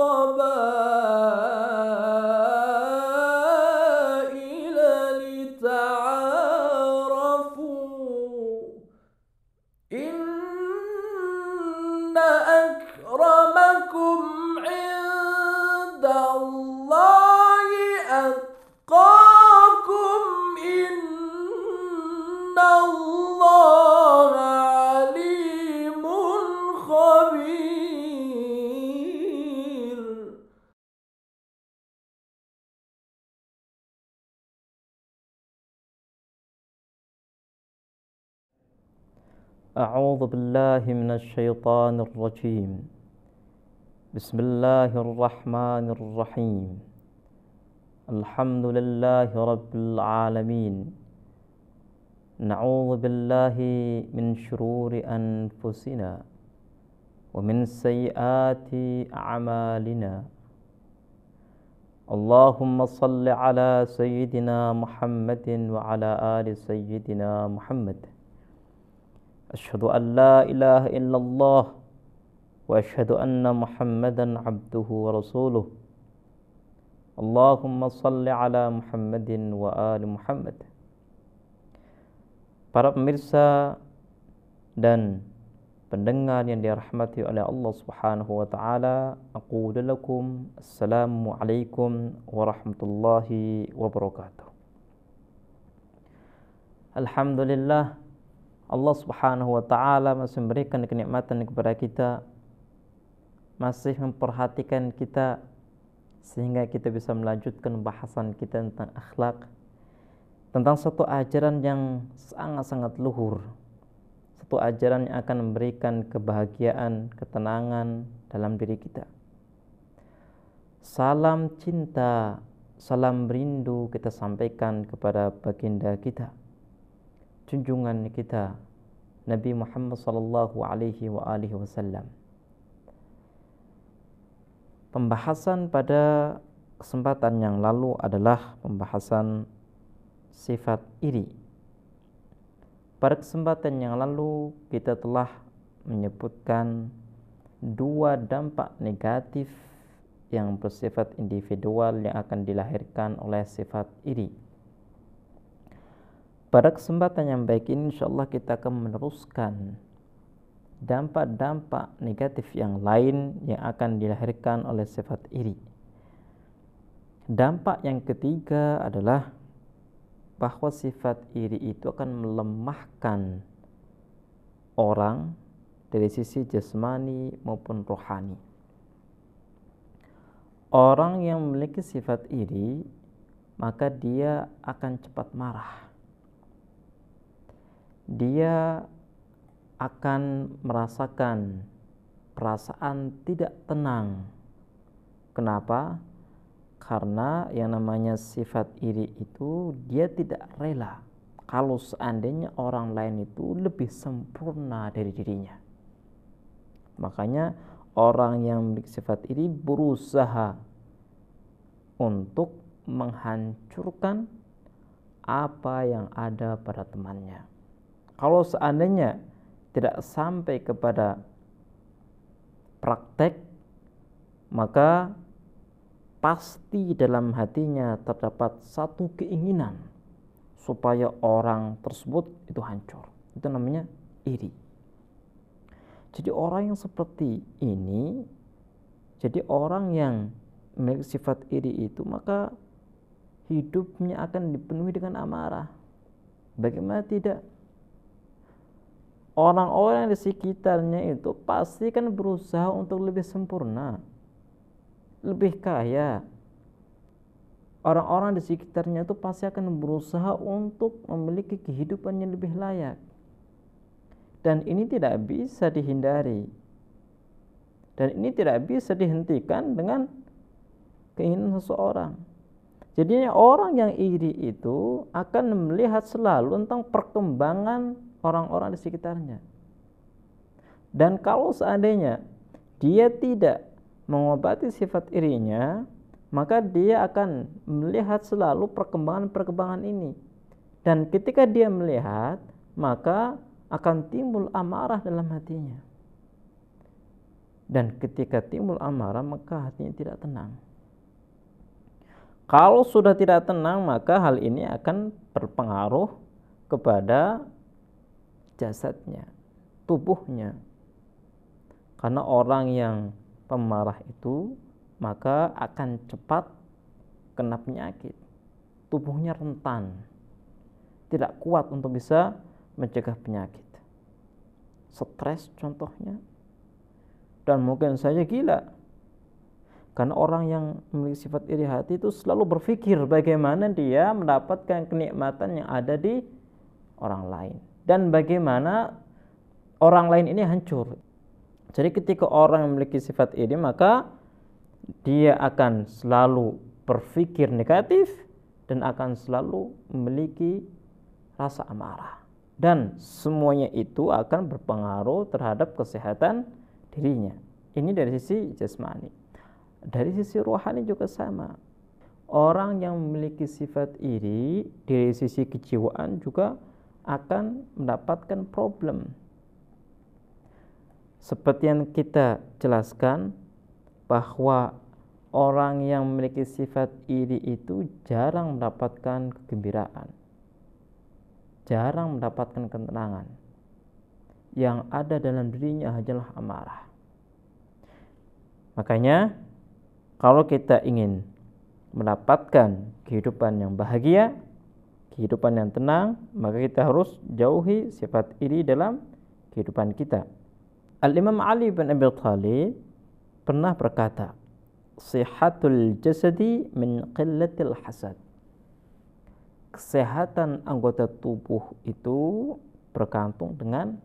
القبائل أعوذ بالله من الشيطان الرجيم بسم الله الرحمن الرحيم الحمد لله رب العالمين نعوذ بالله من شرور أنفسنا ومن سيئات أعمالنا اللهم صل على سيدنا محمد وعلى آل سيدنا محمد أشهد أن لا إله إلا الله وأشهد أن محمدا عبده ورسوله اللهم صل على محمد وآل محمد Para pemirsa dan pendengar yang dirahmati oleh Allah Subhanahu wa taala, aku lakum assalamualaikum warahmatullahi wabarakatuh. Alhamdulillah Allah Subhanahu wa taala masih memberikan kenikmatan kepada kita masih memperhatikan kita sehingga kita bisa melanjutkan pembahasan kita tentang akhlak tentang satu ajaran yang sangat-sangat luhur satu ajaran yang akan memberikan kebahagiaan, ketenangan dalam diri kita. Salam cinta, salam rindu kita sampaikan kepada baginda kita junjungan kita Nabi Muhammad sallallahu alaihi wa alihi wasallam. Pembahasan pada kesempatan yang lalu adalah pembahasan sifat iri. Pada kesempatan yang lalu kita telah menyebutkan dua dampak negatif yang bersifat individual yang akan dilahirkan oleh sifat iri. Pada kesempatan yang baik ini insya Allah kita akan meneruskan dampak-dampak negatif yang lain yang akan dilahirkan oleh sifat iri. Dampak yang ketiga adalah bahwa sifat iri itu akan melemahkan orang dari sisi jasmani maupun rohani. Orang yang memiliki sifat iri, maka dia akan cepat marah dia akan merasakan perasaan tidak tenang. Kenapa? Karena yang namanya sifat iri itu dia tidak rela kalau seandainya orang lain itu lebih sempurna dari dirinya. Makanya orang yang memiliki sifat iri berusaha untuk menghancurkan apa yang ada pada temannya kalau seandainya tidak sampai kepada praktek, maka pasti dalam hatinya terdapat satu keinginan supaya orang tersebut itu hancur. Itu namanya iri. Jadi orang yang seperti ini, jadi orang yang memiliki sifat iri itu, maka hidupnya akan dipenuhi dengan amarah. Bagaimana tidak? orang-orang di sekitarnya itu pasti kan berusaha untuk lebih sempurna, lebih kaya. Orang-orang di sekitarnya itu pasti akan berusaha untuk memiliki kehidupan yang lebih layak. Dan ini tidak bisa dihindari. Dan ini tidak bisa dihentikan dengan keinginan seseorang. Jadinya orang yang iri itu akan melihat selalu tentang perkembangan orang-orang di sekitarnya. Dan kalau seandainya dia tidak mengobati sifat irinya, maka dia akan melihat selalu perkembangan-perkembangan ini. Dan ketika dia melihat, maka akan timbul amarah dalam hatinya. Dan ketika timbul amarah, maka hatinya tidak tenang. Kalau sudah tidak tenang, maka hal ini akan berpengaruh kepada jasadnya, tubuhnya. Karena orang yang pemarah itu maka akan cepat kena penyakit. Tubuhnya rentan. Tidak kuat untuk bisa mencegah penyakit. Stres contohnya. Dan mungkin saja gila. Karena orang yang memiliki sifat iri hati itu selalu berpikir bagaimana dia mendapatkan kenikmatan yang ada di orang lain dan bagaimana orang lain ini hancur. Jadi ketika orang memiliki sifat ini maka dia akan selalu berpikir negatif dan akan selalu memiliki rasa amarah. Dan semuanya itu akan berpengaruh terhadap kesehatan dirinya. Ini dari sisi jasmani. Dari sisi rohani juga sama. Orang yang memiliki sifat iri dari sisi kejiwaan juga akan mendapatkan problem. Seperti yang kita jelaskan bahwa orang yang memiliki sifat iri itu jarang mendapatkan kegembiraan. Jarang mendapatkan ketenangan. Yang ada dalam dirinya hanyalah amarah. Makanya kalau kita ingin mendapatkan kehidupan yang bahagia, kehidupan yang tenang, maka kita harus jauhi sifat iri dalam kehidupan kita. Al-Imam Ali bin Abi Thalib pernah berkata, "Sihatul jasadi min qillatil hasad." Kesehatan anggota tubuh itu bergantung dengan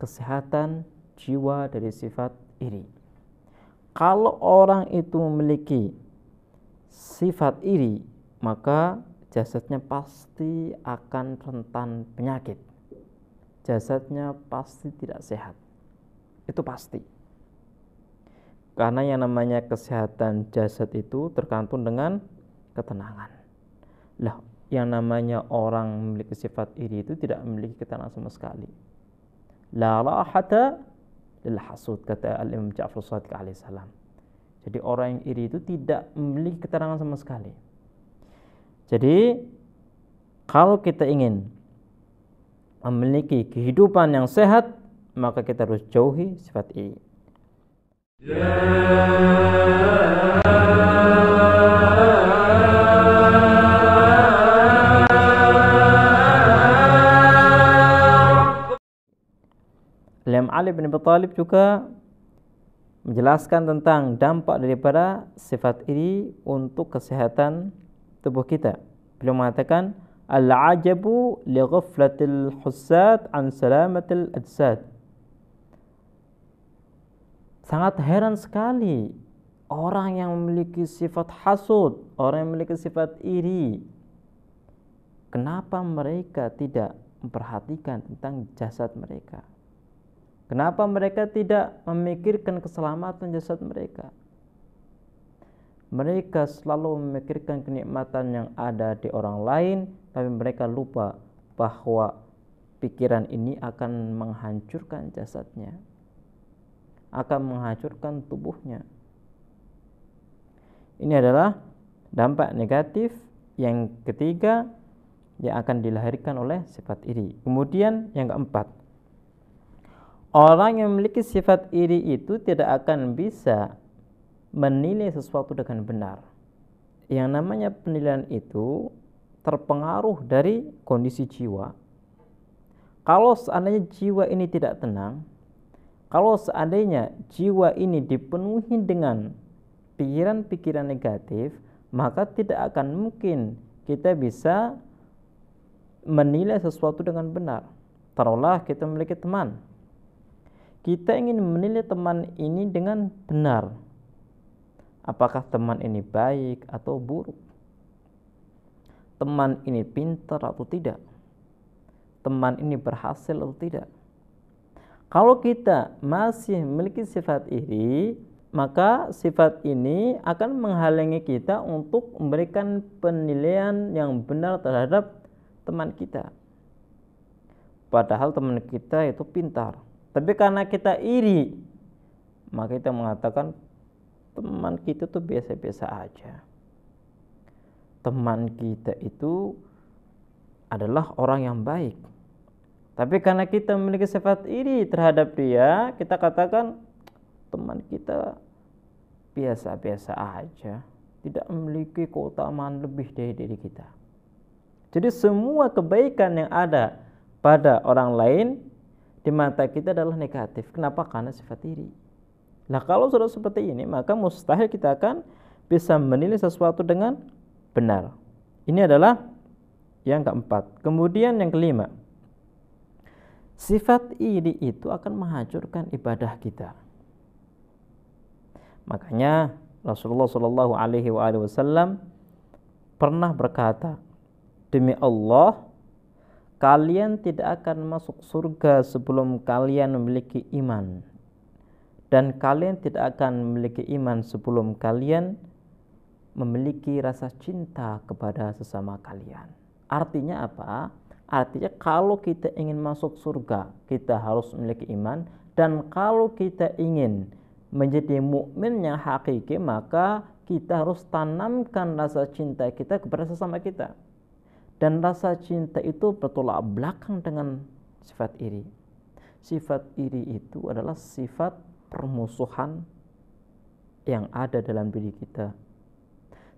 kesehatan jiwa dari sifat iri. Kalau orang itu memiliki sifat iri, maka jasadnya pasti akan rentan penyakit. Jasadnya pasti tidak sehat. Itu pasti. Karena yang namanya kesehatan jasad itu tergantung dengan ketenangan. Lah, yang namanya orang memiliki sifat iri itu tidak memiliki ketenangan sama sekali. La rahata lil hasud kata Al Imam Ja'far alaihi salam. Jadi orang yang iri itu tidak memiliki ketenangan sama sekali jadi kalau kita ingin memiliki kehidupan yang sehat, maka kita harus jauhi sifat ini. Lem Ali bin Abi Talib juga menjelaskan tentang dampak daripada sifat ini untuk kesehatan tubuh kita. Beliau mengatakan al-ajabu li ghaflatil husat an salamatil ajsad. Sangat heran sekali orang yang memiliki sifat hasud, orang yang memiliki sifat iri. Kenapa mereka tidak memperhatikan tentang jasad mereka? Kenapa mereka tidak memikirkan keselamatan jasad mereka? Mereka selalu memikirkan kenikmatan yang ada di orang lain, tapi mereka lupa bahwa pikiran ini akan menghancurkan jasadnya, akan menghancurkan tubuhnya. Ini adalah dampak negatif yang ketiga yang akan dilahirkan oleh sifat iri. Kemudian yang keempat, orang yang memiliki sifat iri itu tidak akan bisa menilai sesuatu dengan benar. Yang namanya penilaian itu terpengaruh dari kondisi jiwa. Kalau seandainya jiwa ini tidak tenang, kalau seandainya jiwa ini dipenuhi dengan pikiran-pikiran negatif, maka tidak akan mungkin kita bisa menilai sesuatu dengan benar. Terolah kita memiliki teman. Kita ingin menilai teman ini dengan benar, apakah teman ini baik atau buruk teman ini pintar atau tidak teman ini berhasil atau tidak kalau kita masih memiliki sifat iri maka sifat ini akan menghalangi kita untuk memberikan penilaian yang benar terhadap teman kita. Padahal teman kita itu pintar. Tapi karena kita iri, maka kita mengatakan teman kita tuh biasa-biasa aja. Teman kita itu adalah orang yang baik. Tapi karena kita memiliki sifat iri terhadap dia, kita katakan teman kita biasa-biasa aja, tidak memiliki keutamaan lebih dari diri kita. Jadi semua kebaikan yang ada pada orang lain di mata kita adalah negatif. Kenapa? Karena sifat iri. Nah kalau sudah seperti ini maka mustahil kita akan bisa menilai sesuatu dengan benar. Ini adalah yang keempat. Kemudian yang kelima. Sifat iri itu akan menghancurkan ibadah kita. Makanya Rasulullah Shallallahu Alaihi Wasallam pernah berkata, demi Allah kalian tidak akan masuk surga sebelum kalian memiliki iman dan kalian tidak akan memiliki iman sebelum kalian memiliki rasa cinta kepada sesama kalian. Artinya apa? Artinya kalau kita ingin masuk surga, kita harus memiliki iman dan kalau kita ingin menjadi mukmin yang hakiki, maka kita harus tanamkan rasa cinta kita kepada sesama kita. Dan rasa cinta itu bertolak belakang dengan sifat iri. Sifat iri itu adalah sifat permusuhan yang ada dalam diri kita.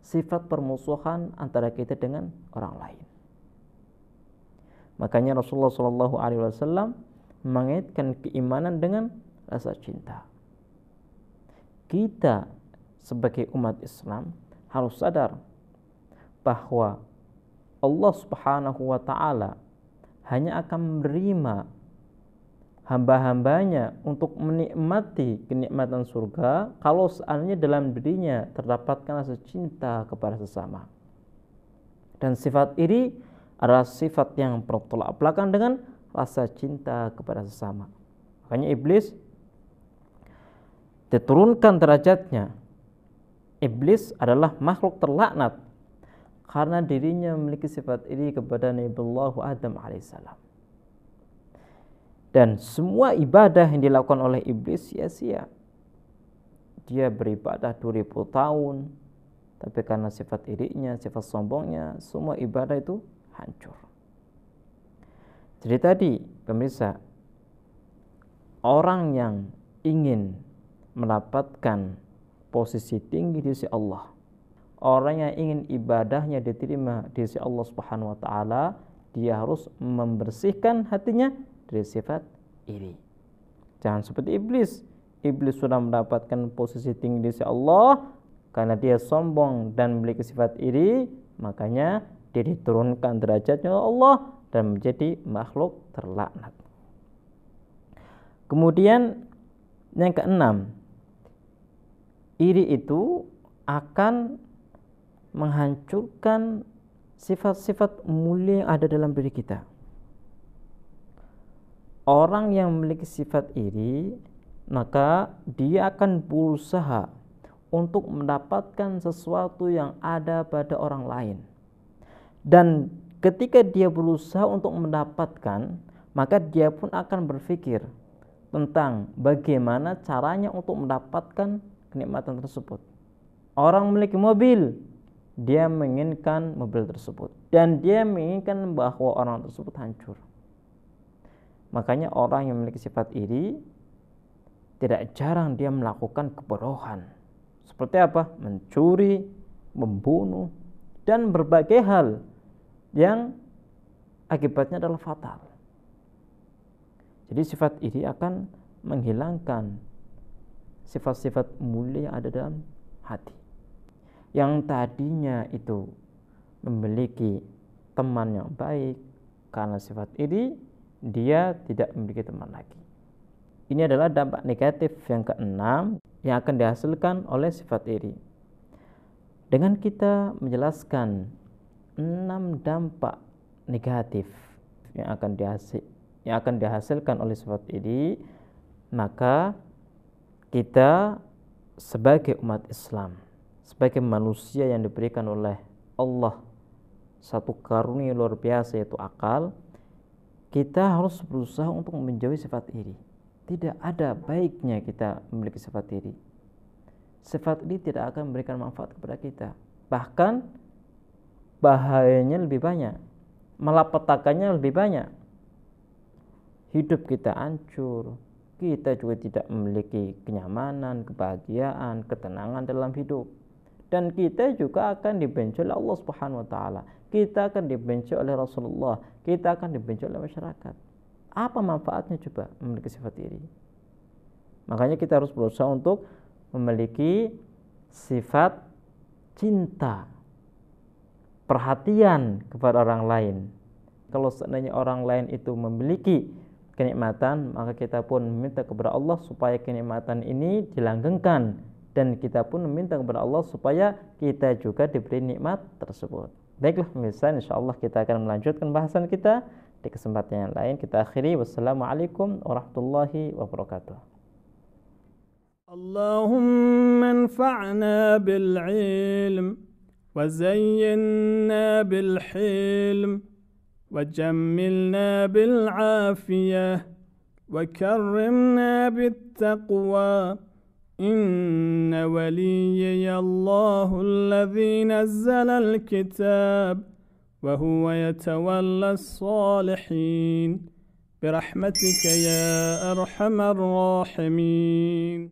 Sifat permusuhan antara kita dengan orang lain. Makanya Rasulullah Shallallahu Alaihi Wasallam mengaitkan keimanan dengan rasa cinta. Kita sebagai umat Islam harus sadar bahwa Allah Subhanahu wa taala hanya akan menerima hamba-hambanya untuk menikmati kenikmatan surga kalau seandainya dalam dirinya terdapatkan rasa cinta kepada sesama. Dan sifat ini adalah sifat yang bertolak belakang dengan rasa cinta kepada sesama. Makanya iblis diturunkan derajatnya. Iblis adalah makhluk terlaknat karena dirinya memiliki sifat ini kepada Nabi Allah Adam alaihissalam dan semua ibadah yang dilakukan oleh iblis sia-sia. Dia beribadah 2000 tahun, tapi karena sifat irinya, sifat sombongnya, semua ibadah itu hancur. Jadi tadi, pemirsa, orang yang ingin mendapatkan posisi tinggi di sisi Allah, orang yang ingin ibadahnya diterima di sisi Allah Subhanahu wa taala, dia harus membersihkan hatinya dari sifat iri Jangan seperti iblis. Iblis sudah mendapatkan posisi tinggi di sisi Allah karena dia sombong dan memiliki sifat iri, makanya dia diturunkan derajatnya oleh Allah dan menjadi makhluk terlaknat. Kemudian yang keenam, iri itu akan menghancurkan sifat-sifat mulia yang ada dalam diri kita orang yang memiliki sifat iri, maka dia akan berusaha untuk mendapatkan sesuatu yang ada pada orang lain. Dan ketika dia berusaha untuk mendapatkan, maka dia pun akan berpikir tentang bagaimana caranya untuk mendapatkan kenikmatan tersebut. Orang memiliki mobil, dia menginginkan mobil tersebut dan dia menginginkan bahwa orang tersebut hancur Makanya orang yang memiliki sifat iri tidak jarang dia melakukan kebodohan. Seperti apa? Mencuri, membunuh, dan berbagai hal yang akibatnya adalah fatal. Jadi sifat iri akan menghilangkan sifat-sifat mulia yang ada dalam hati. Yang tadinya itu memiliki teman yang baik karena sifat iri dia tidak memiliki teman lagi. Ini adalah dampak negatif yang keenam yang akan dihasilkan oleh sifat iri. Dengan kita menjelaskan enam dampak negatif yang akan dihasil, yang akan dihasilkan oleh sifat iri, maka kita sebagai umat Islam, sebagai manusia yang diberikan oleh Allah satu karunia luar biasa yaitu akal, kita harus berusaha untuk menjauhi sifat iri. Tidak ada baiknya kita memiliki sifat iri. Sifat iri tidak akan memberikan manfaat kepada kita. Bahkan bahayanya lebih banyak. Malapetakannya lebih banyak. Hidup kita hancur. Kita juga tidak memiliki kenyamanan, kebahagiaan, ketenangan dalam hidup dan kita juga akan dibenci oleh Allah Subhanahu wa taala. Kita akan dibenci oleh Rasulullah, kita akan dibenci oleh masyarakat. Apa manfaatnya coba memiliki sifat iri? Makanya kita harus berusaha untuk memiliki sifat cinta, perhatian kepada orang lain. Kalau seandainya orang lain itu memiliki kenikmatan, maka kita pun meminta kepada Allah supaya kenikmatan ini dilanggengkan dan kita pun meminta kepada Allah supaya kita juga diberi nikmat tersebut. Baiklah pemirsa, insya Allah kita akan melanjutkan bahasan kita di kesempatan yang lain. Kita akhiri. Wassalamualaikum warahmatullahi wabarakatuh. اللهم انفعنا بالعلم وزينا بالحلم وجملنا بالعافيه وكرمنا بالتقوى إن وليي الله الذي نزل الكتاب وهو يتولى الصالحين برحمتك يا أرحم الراحمين